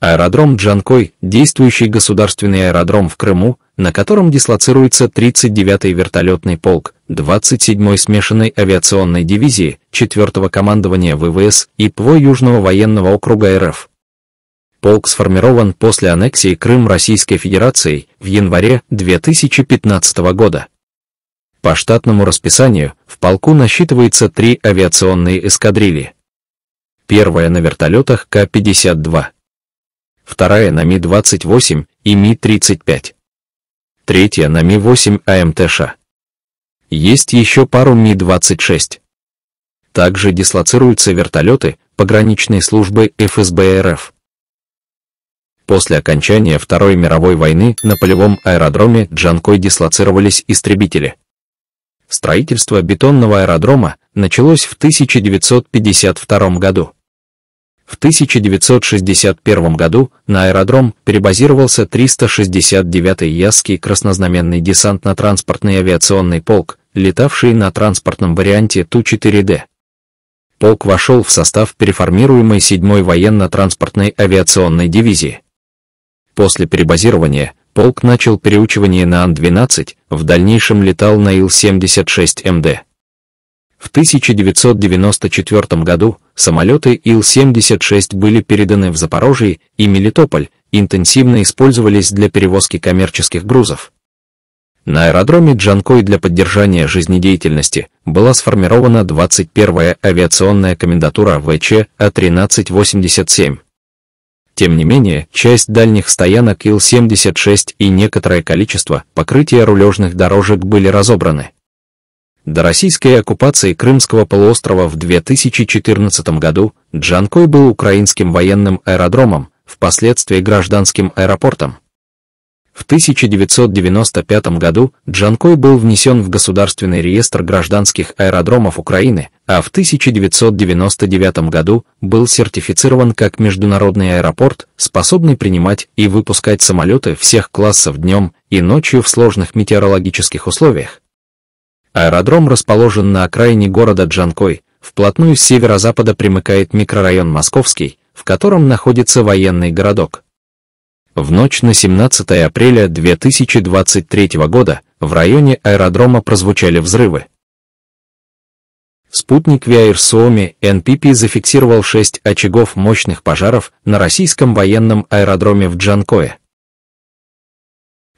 Аэродром Джанкой – действующий государственный аэродром в Крыму, на котором дислоцируется 39-й вертолетный полк, 27-й смешанной авиационной дивизии, 4-го командования ВВС и ПВО Южного военного округа РФ. Полк сформирован после аннексии Крым Российской Федерацией в январе 2015 года. По штатному расписанию в полку насчитывается три авиационные эскадрильи. Первая на вертолетах К-52 вторая на Ми-28 и Ми-35. Третья на Ми-8 АМТШ. А. Есть еще пару Ми-26. Также дислоцируются вертолеты пограничной службы ФСБ РФ. После окончания Второй мировой войны на полевом аэродроме Джанкой дислоцировались истребители. Строительство бетонного аэродрома началось в 1952 году. В 1961 году на аэродром перебазировался 369-й Ясский краснознаменный десантно-транспортный авиационный полк, летавший на транспортном варианте Ту-4Д. Полк вошел в состав переформируемой 7-й военно-транспортной авиационной дивизии. После перебазирования полк начал переучивание на Ан-12, в дальнейшем летал на Ил-76МД. В 1994 году самолеты Ил-76 были переданы в Запорожье и Мелитополь, интенсивно использовались для перевозки коммерческих грузов. На аэродроме Джанкой для поддержания жизнедеятельности была сформирована 21-я авиационная комендатура ВЧ А-1387. Тем не менее, часть дальних стоянок Ил-76 и некоторое количество покрытия рулежных дорожек были разобраны. До российской оккупации Крымского полуострова в 2014 году Джанкой был украинским военным аэродромом, впоследствии гражданским аэропортом. В 1995 году Джанкой был внесен в Государственный реестр гражданских аэродромов Украины, а в 1999 году был сертифицирован как международный аэропорт, способный принимать и выпускать самолеты всех классов днем и ночью в сложных метеорологических условиях, Аэродром расположен на окраине города Джанкой, вплотную с северо-запада примыкает микрорайон Московский, в котором находится военный городок. В ночь на 17 апреля 2023 года в районе аэродрома прозвучали взрывы. Спутник Виаир Суоми NPP зафиксировал 6 очагов мощных пожаров на российском военном аэродроме в Джанкое.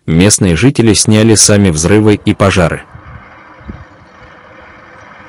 Местные жители сняли сами взрывы и пожары.